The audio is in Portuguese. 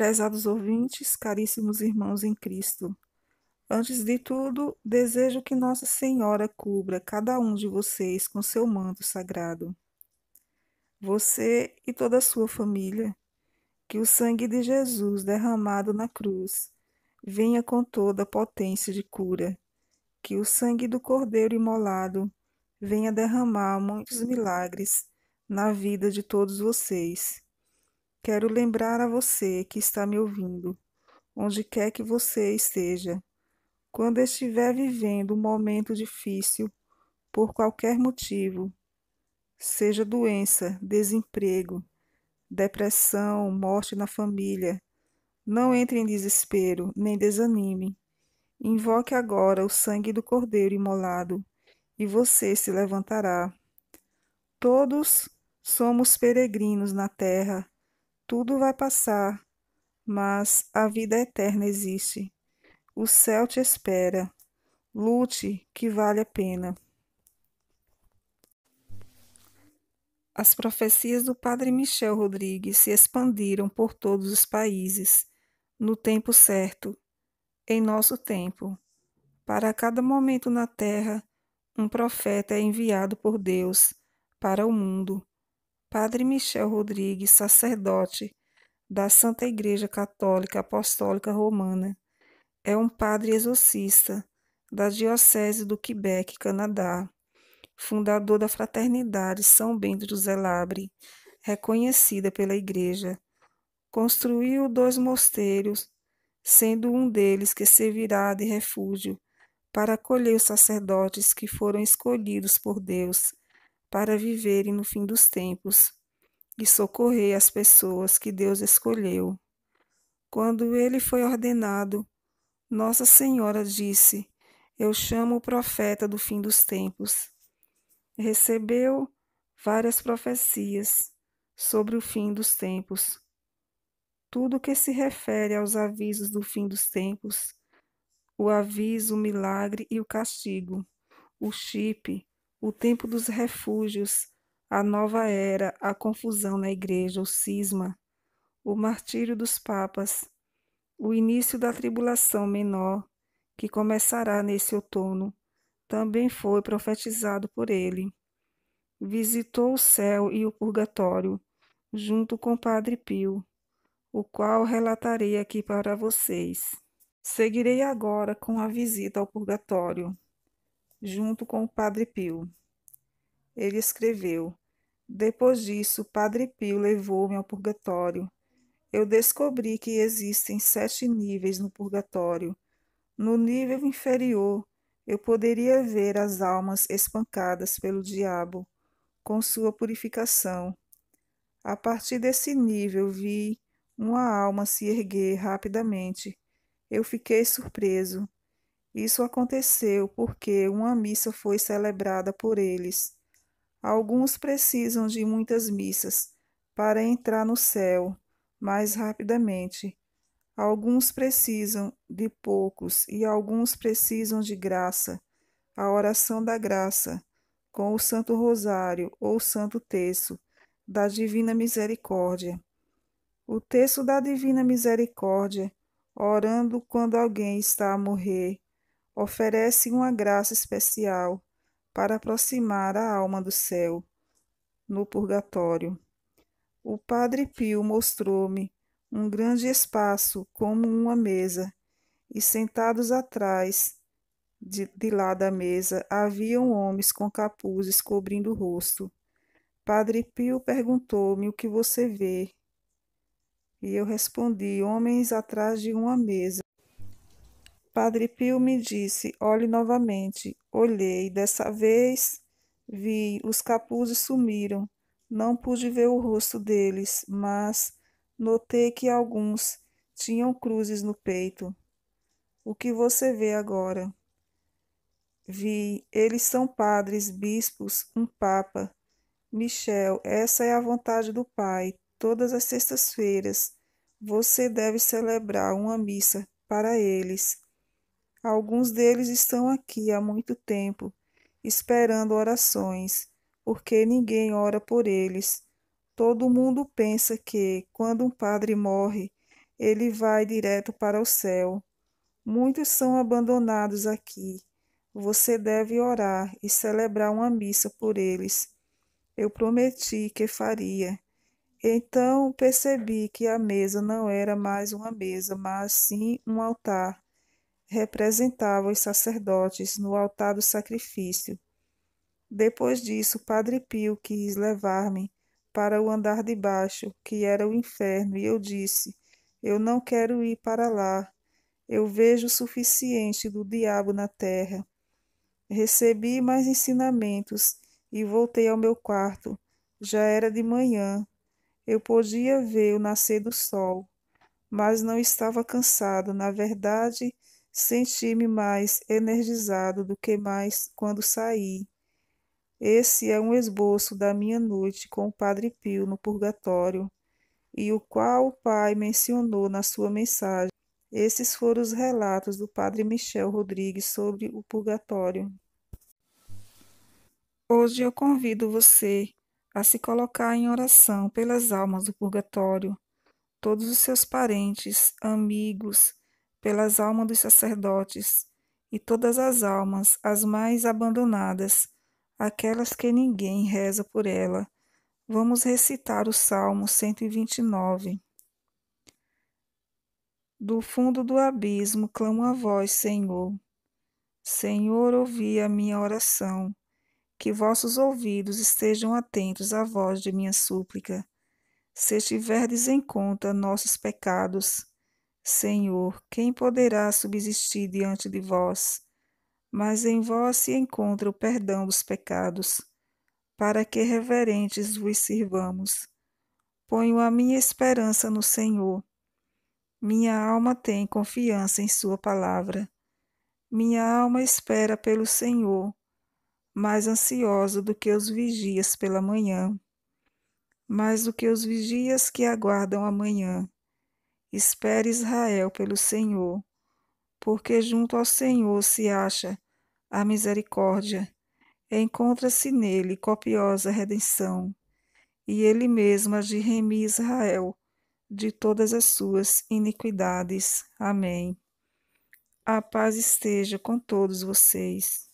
Prezados ouvintes, caríssimos irmãos em Cristo, antes de tudo, desejo que Nossa Senhora cubra cada um de vocês com seu manto sagrado. Você e toda a sua família, que o sangue de Jesus derramado na cruz venha com toda a potência de cura, que o sangue do Cordeiro imolado venha derramar muitos milagres na vida de todos vocês Quero lembrar a você que está me ouvindo, onde quer que você esteja, quando estiver vivendo um momento difícil, por qualquer motivo, seja doença, desemprego, depressão, morte na família, não entre em desespero nem desanime. Invoque agora o sangue do Cordeiro imolado e você se levantará. Todos somos peregrinos na terra tudo vai passar, mas a vida eterna existe. O céu te espera. Lute que vale a pena. As profecias do Padre Michel Rodrigues se expandiram por todos os países, no tempo certo, em nosso tempo. Para cada momento na terra, um profeta é enviado por Deus para o mundo Padre Michel Rodrigues, sacerdote da Santa Igreja Católica Apostólica Romana, é um padre exorcista da Diocese do Quebec, Canadá, fundador da Fraternidade São Bento do Labre, reconhecida pela Igreja. Construiu dois mosteiros, sendo um deles que servirá de refúgio para acolher os sacerdotes que foram escolhidos por Deus para viverem no fim dos tempos e socorrer as pessoas que Deus escolheu. Quando ele foi ordenado, Nossa Senhora disse: Eu chamo o profeta do fim dos tempos. Recebeu várias profecias sobre o fim dos tempos. Tudo que se refere aos avisos do fim dos tempos, o aviso, o milagre e o castigo, o chip, o tempo dos refúgios, a nova era, a confusão na igreja, o cisma, o martírio dos papas, o início da tribulação menor, que começará nesse outono, também foi profetizado por ele. Visitou o céu e o purgatório, junto com Padre Pio, o qual relatarei aqui para vocês. Seguirei agora com a visita ao purgatório junto com o Padre Pio. Ele escreveu: Depois disso, Padre Pio levou-me ao purgatório. Eu descobri que existem sete níveis no purgatório. No nível inferior, eu poderia ver as almas espancadas pelo diabo, com sua purificação. A partir desse nível, vi uma alma se erguer rapidamente. Eu fiquei surpreso isso aconteceu porque uma missa foi celebrada por eles. Alguns precisam de muitas missas para entrar no céu mais rapidamente. Alguns precisam de poucos e alguns precisam de graça. A oração da graça, com o Santo Rosário ou Santo Terço, da Divina Misericórdia. O Terço da Divina Misericórdia, orando quando alguém está a morrer, oferece uma graça especial para aproximar a alma do céu, no purgatório. O Padre Pio mostrou-me um grande espaço como uma mesa, e sentados atrás, de, de lá da mesa, haviam homens com capuzes cobrindo o rosto. Padre Pio perguntou-me o que você vê. E eu respondi: homens atrás de uma mesa. Padre Pio me disse: olhe novamente. Olhei, dessa vez vi, os capuzes sumiram. Não pude ver o rosto deles, mas notei que alguns tinham cruzes no peito. O que você vê agora? Vi, eles são padres, bispos, um papa. Michel, essa é a vontade do Pai. Todas as sextas-feiras você deve celebrar uma missa para eles Alguns deles estão aqui há muito tempo, esperando orações, porque ninguém ora por eles. Todo mundo pensa que, quando um padre morre, ele vai direto para o céu. Muitos são abandonados aqui. Você deve orar e celebrar uma missa por eles. Eu prometi que faria. Então percebi que a mesa não era mais uma mesa, mas sim um altar representava os sacerdotes no altar do sacrifício. Depois disso, Padre Pio quis levar-me para o andar de baixo, que era o inferno, e eu disse: Eu não quero ir para lá. Eu vejo o suficiente do diabo na terra. Recebi mais ensinamentos e voltei ao meu quarto. Já era de manhã. Eu podia ver o nascer do sol, mas não estava cansado. Na verdade, Senti-me mais energizado do que mais quando saí. Esse é um esboço da minha noite com o Padre Pio no purgatório, e o qual o pai mencionou na sua mensagem. Esses foram os relatos do Padre Michel Rodrigues sobre o purgatório. Hoje eu convido você a se colocar em oração pelas almas do purgatório, todos os seus parentes, amigos, pelas almas dos sacerdotes, e todas as almas, as mais abandonadas, aquelas que ninguém reza por ela. Vamos recitar o Salmo 129. Do fundo do abismo clamo a vós, Senhor. Senhor, ouvi a minha oração. Que vossos ouvidos estejam atentos à voz de minha súplica. Se tiverdes em conta nossos pecados, Senhor, quem poderá subsistir diante de vós? Mas em vós se encontra o perdão dos pecados, para que reverentes vos sirvamos. Ponho a minha esperança no Senhor. Minha alma tem confiança em Sua palavra. Minha alma espera pelo Senhor, mais ansiosa do que os vigias pela manhã, mais do que os vigias que aguardam amanhã Espere Israel pelo Senhor, porque junto ao Senhor se acha a misericórdia, encontra-se nele copiosa redenção, e ele mesmo há de remir Israel de todas as suas iniquidades. Amém. A paz esteja com todos vocês.